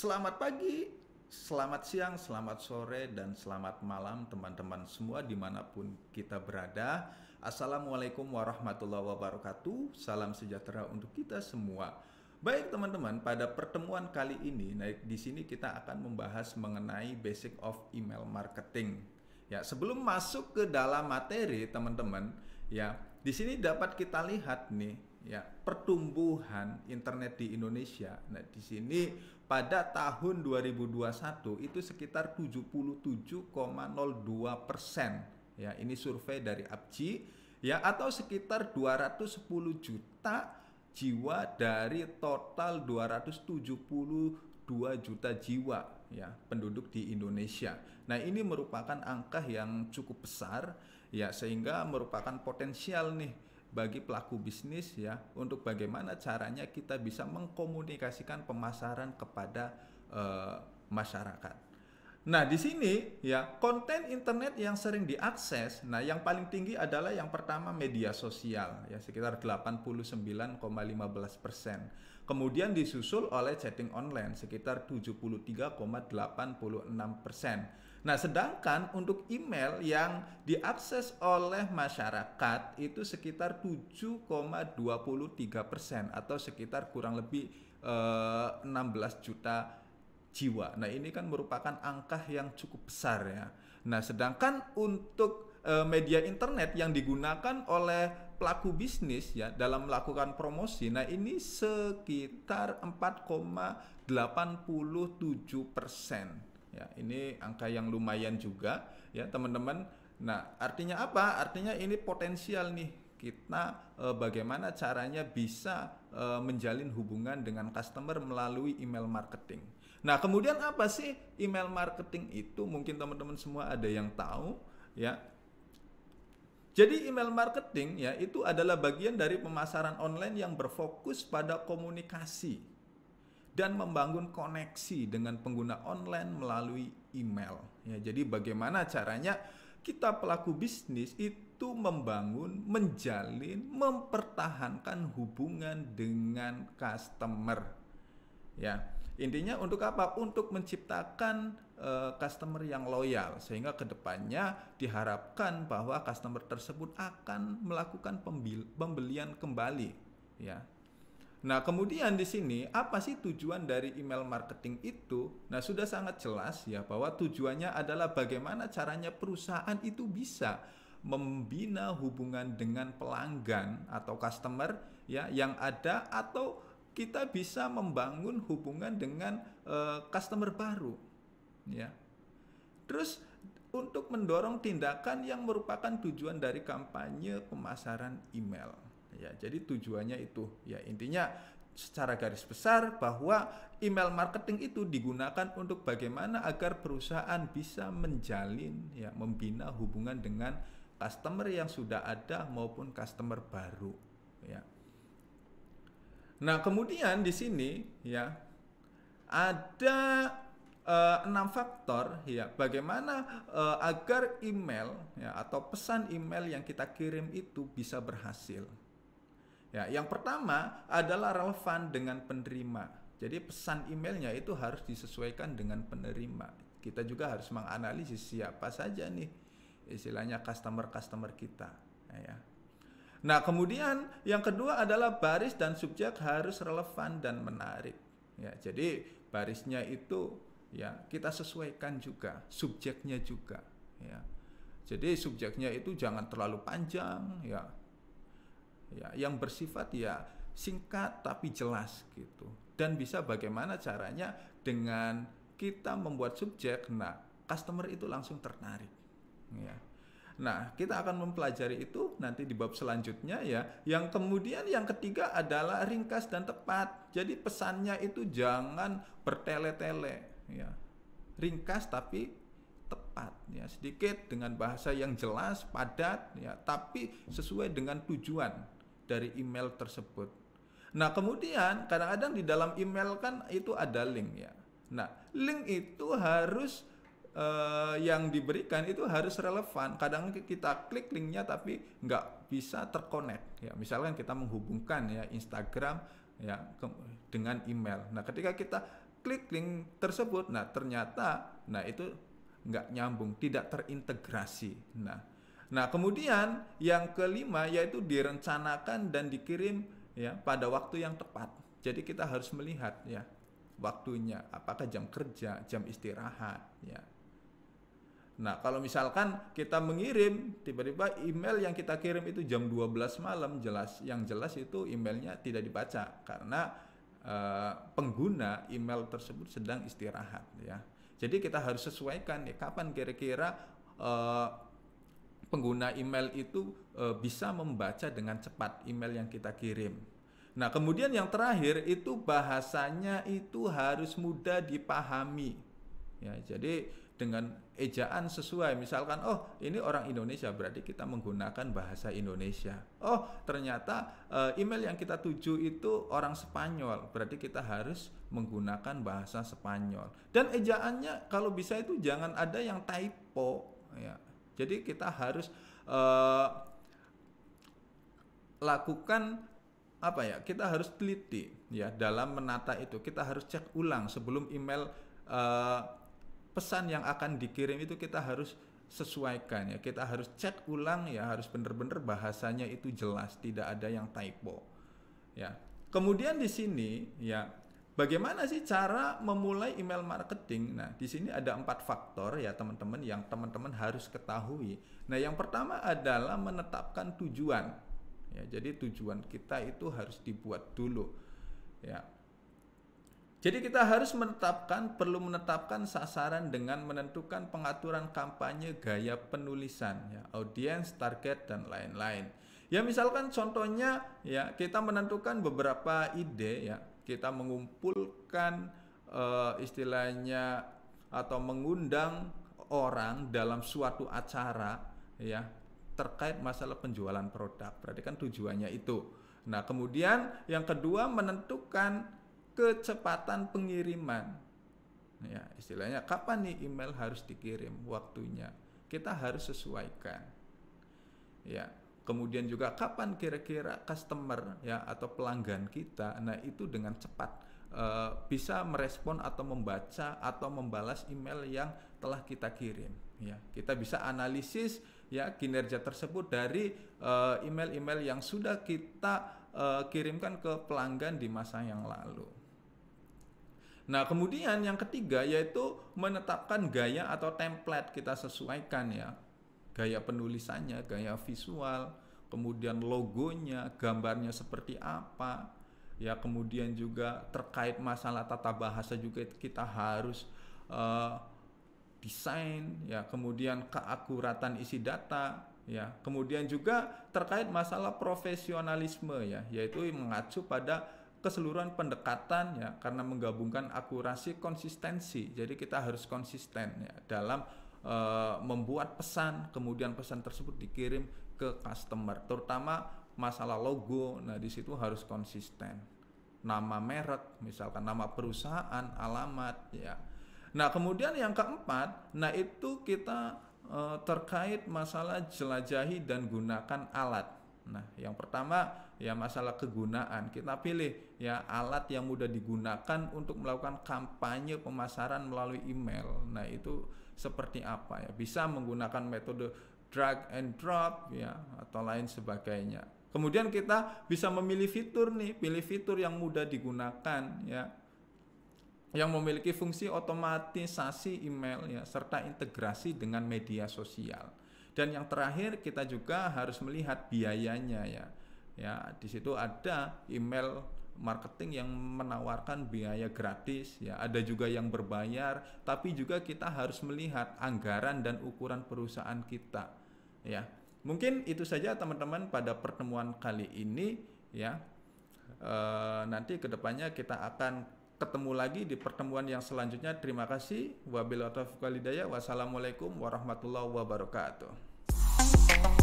Selamat pagi, selamat siang, selamat sore, dan selamat malam teman-teman semua dimanapun kita berada. Assalamualaikum warahmatullahi wabarakatuh. Salam sejahtera untuk kita semua. Baik teman-teman, pada pertemuan kali ini, nah di sini kita akan membahas mengenai basic of email marketing. Ya, sebelum masuk ke dalam materi teman-teman, ya di sini dapat kita lihat nih ya pertumbuhan internet di Indonesia. Nah, di sini pada tahun 2021 itu sekitar 77,02 persen. Ya, ini survei dari APJI ya atau sekitar 210 juta jiwa dari total 272 juta jiwa ya penduduk di Indonesia. Nah, ini merupakan angka yang cukup besar ya sehingga merupakan potensial nih bagi pelaku bisnis ya untuk bagaimana caranya kita bisa mengkomunikasikan pemasaran kepada uh, masyarakat. Nah, di sini ya konten internet yang sering diakses, nah yang paling tinggi adalah yang pertama media sosial ya sekitar 89,15%. Kemudian disusul oleh chatting online sekitar 73,86%. Nah, sedangkan untuk email yang diakses oleh masyarakat itu sekitar 7,23 persen atau sekitar kurang lebih eh, 16 juta jiwa. Nah, ini kan merupakan angka yang cukup besar ya. Nah, sedangkan untuk eh, media internet yang digunakan oleh pelaku bisnis ya dalam melakukan promosi. Nah, ini sekitar 4,87 persen. Ya, ini angka yang lumayan juga ya teman-teman. Nah, artinya apa? Artinya ini potensial nih kita e, bagaimana caranya bisa e, menjalin hubungan dengan customer melalui email marketing. Nah, kemudian apa sih email marketing itu? Mungkin teman-teman semua ada yang tahu ya. Jadi email marketing ya itu adalah bagian dari pemasaran online yang berfokus pada komunikasi dan membangun koneksi dengan pengguna online melalui email. Ya, jadi bagaimana caranya kita pelaku bisnis itu membangun, menjalin, mempertahankan hubungan dengan customer. Ya, intinya untuk apa? Untuk menciptakan uh, customer yang loyal sehingga kedepannya diharapkan bahwa customer tersebut akan melakukan pembelian kembali. Ya, Nah, kemudian di sini apa sih tujuan dari email marketing itu? Nah, sudah sangat jelas ya bahwa tujuannya adalah bagaimana caranya perusahaan itu bisa membina hubungan dengan pelanggan atau customer ya yang ada atau kita bisa membangun hubungan dengan e, customer baru ya. Terus untuk mendorong tindakan yang merupakan tujuan dari kampanye pemasaran email ya jadi tujuannya itu ya intinya secara garis besar bahwa email marketing itu digunakan untuk bagaimana agar perusahaan bisa menjalin ya membina hubungan dengan customer yang sudah ada maupun customer baru ya. Nah, kemudian di sini ya ada eh, enam faktor ya bagaimana e, agar email ya atau pesan email yang kita kirim itu bisa berhasil Ya, yang pertama adalah relevan dengan penerima. Jadi pesan emailnya itu harus disesuaikan dengan penerima. Kita juga harus menganalisis siapa saja nih istilahnya customer-customer kita. Ya. Nah, kemudian yang kedua adalah baris dan subjek harus relevan dan menarik. Ya, jadi barisnya itu ya kita sesuaikan juga, subjeknya juga, ya. Jadi subjeknya itu jangan terlalu panjang, ya ya yang bersifat ya singkat tapi jelas gitu dan bisa bagaimana caranya dengan kita membuat subjek nah customer itu langsung tertarik ya Nah, kita akan mempelajari itu nanti di bab selanjutnya ya. Yang kemudian yang ketiga adalah ringkas dan tepat. Jadi pesannya itu jangan bertele-tele ya. Ringkas tapi tepat ya, sedikit dengan bahasa yang jelas, padat ya, tapi sesuai dengan tujuan dari email tersebut. Nah, kemudian kadang-kadang di dalam email kan itu ada link ya. Nah, link itu harus eh, yang diberikan itu harus relevan. Kadang kita klik linknya tapi nggak bisa terkonek. Ya, misalkan kita menghubungkan ya Instagram ya ke, dengan email. Nah, ketika kita klik link tersebut, nah ternyata nah itu nggak nyambung, tidak terintegrasi. Nah, Nah, kemudian yang kelima yaitu direncanakan dan dikirim ya pada waktu yang tepat. Jadi kita harus melihat ya waktunya, apakah jam kerja, jam istirahat ya. Nah, kalau misalkan kita mengirim tiba-tiba email yang kita kirim itu jam 12 malam jelas yang jelas itu emailnya tidak dibaca karena eh, pengguna email tersebut sedang istirahat ya. Jadi kita harus sesuaikan ya kapan kira-kira eh, pengguna email itu e, bisa membaca dengan cepat email yang kita kirim. Nah, kemudian yang terakhir itu bahasanya itu harus mudah dipahami. Ya, jadi dengan ejaan sesuai. Misalkan, oh ini orang Indonesia, berarti kita menggunakan bahasa Indonesia. Oh ternyata eh, email yang kita tuju itu orang Spanyol, berarti kita harus menggunakan bahasa Spanyol. Dan ejaannya kalau bisa itu jangan ada yang typo. Ya. Jadi kita harus uh, lakukan apa ya? Kita harus teliti ya dalam menata itu. Kita harus cek ulang sebelum email uh, pesan yang akan dikirim itu kita harus sesuaikan ya. Kita harus cek ulang ya, harus benar-benar bahasanya itu jelas, tidak ada yang typo. Ya. Kemudian di sini ya Bagaimana sih cara memulai email marketing? Nah, di sini ada empat faktor ya teman-teman yang teman-teman harus ketahui. Nah, yang pertama adalah menetapkan tujuan. Ya, jadi tujuan kita itu harus dibuat dulu. Ya. Jadi kita harus menetapkan perlu menetapkan sasaran dengan menentukan pengaturan kampanye, gaya penulisan, ya, audiens, target dan lain-lain. Ya misalkan contohnya ya kita menentukan beberapa ide ya, kita mengumpulkan uh, istilahnya atau mengundang orang dalam suatu acara ya terkait masalah penjualan produk. Berarti kan tujuannya itu. Nah, kemudian yang kedua menentukan kecepatan pengiriman. Ya, istilahnya kapan nih email harus dikirim waktunya. Kita harus sesuaikan. Ya kemudian juga kapan kira-kira customer ya atau pelanggan kita nah itu dengan cepat Uh, bisa merespon atau membaca atau membalas email yang telah kita kirim ya kita bisa analisis ya kinerja tersebut dari eh, email-email yang sudah kita uh, kirimkan ke pelanggan di masa yang lalu Nah, kemudian yang ketiga yaitu menetapkan gaya atau template kita sesuaikan ya gaya penulisannya, gaya visual, kemudian logonya, gambarnya seperti apa, ya kemudian juga terkait masalah tata bahasa juga kita harus uh, desain, ya kemudian keakuratan isi data, ya kemudian juga terkait masalah profesionalisme ya, yaitu mengacu pada keseluruhan pendekatan ya karena menggabungkan akurasi konsistensi jadi kita harus konsisten ya dalam uh, membuat pesan, kemudian pesan tersebut dikirim ke customer, terutama masalah logo. Nah, di situ harus konsisten. Nama merek, misalkan nama perusahaan, alamat, ya. Nah, kemudian yang keempat, nah itu kita uh, terkait masalah jelajahi dan gunakan alat. Nah, yang pertama ya masalah kegunaan. Kita pilih ya alat yang mudah digunakan untuk melakukan kampanye pemasaran melalui email. Nah, itu seperti apa ya bisa menggunakan metode drag and drop ya atau lain sebagainya kemudian kita bisa memilih fitur nih pilih fitur yang mudah digunakan ya yang memiliki fungsi otomatisasi email ya serta integrasi dengan media sosial dan yang terakhir kita juga harus melihat biayanya ya ya di situ ada email marketing yang menawarkan biaya gratis ya ada juga yang berbayar tapi juga kita harus melihat anggaran dan ukuran perusahaan kita ya mungkin itu saja teman-teman pada pertemuan kali ini ya e, nanti kedepannya kita akan ketemu lagi di pertemuan yang selanjutnya terima kasih wabillahi taufiq walhidayah wassalamualaikum warahmatullahi wabarakatuh